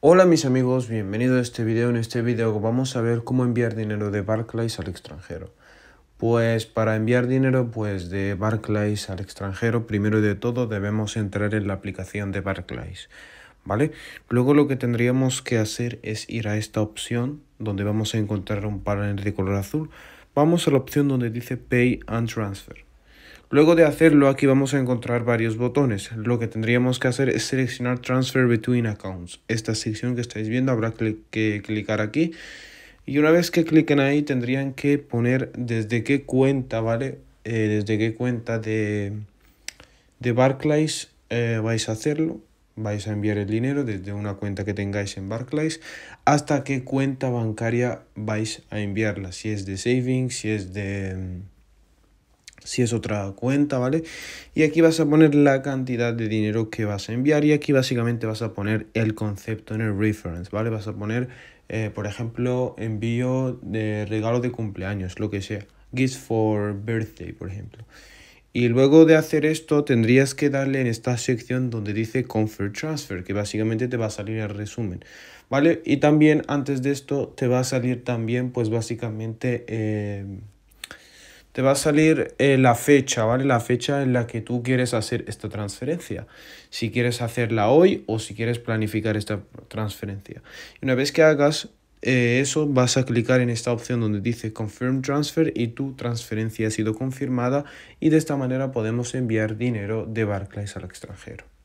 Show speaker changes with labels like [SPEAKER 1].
[SPEAKER 1] Hola mis amigos, bienvenidos a este video. En este video vamos a ver cómo enviar dinero de Barclays al extranjero. Pues para enviar dinero pues de Barclays al extranjero, primero de todo debemos entrar en la aplicación de Barclays, ¿vale? Luego lo que tendríamos que hacer es ir a esta opción donde vamos a encontrar un panel de color azul. Vamos a la opción donde dice Pay and Transfer. Luego de hacerlo aquí vamos a encontrar varios botones. Lo que tendríamos que hacer es seleccionar Transfer Between Accounts. Esta sección que estáis viendo habrá que clicar aquí. Y una vez que cliquen ahí tendrían que poner desde qué cuenta, ¿vale? Eh, desde qué cuenta de, de Barclays eh, vais a hacerlo. Vais a enviar el dinero desde una cuenta que tengáis en Barclays hasta qué cuenta bancaria vais a enviarla. Si es de savings, si es de si es otra cuenta, ¿vale? Y aquí vas a poner la cantidad de dinero que vas a enviar y aquí básicamente vas a poner el concepto en el reference, ¿vale? Vas a poner, eh, por ejemplo, envío de regalo de cumpleaños, lo que sea, gifts for birthday, por ejemplo. Y luego de hacer esto tendrías que darle en esta sección donde dice Comfort Transfer, que básicamente te va a salir el resumen, ¿vale? Y también antes de esto te va a salir también pues básicamente... Eh, te va a salir eh, la fecha, ¿vale? La fecha en la que tú quieres hacer esta transferencia. Si quieres hacerla hoy o si quieres planificar esta transferencia. una vez que hagas eh, eso, vas a clicar en esta opción donde dice Confirm Transfer y tu transferencia ha sido confirmada y de esta manera podemos enviar dinero de Barclays al extranjero.